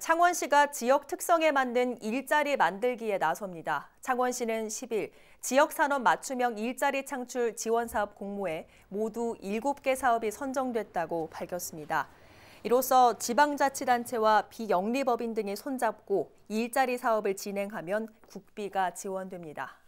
창원시가 지역 특성에 맞는 일자리 만들기에 나섭니다. 창원시는 10일 지역산업 맞춤형 일자리 창출 지원사업 공모에 모두 7개 사업이 선정됐다고 밝혔습니다. 이로써 지방자치단체와 비영리법인 등이 손잡고 일자리 사업을 진행하면 국비가 지원됩니다.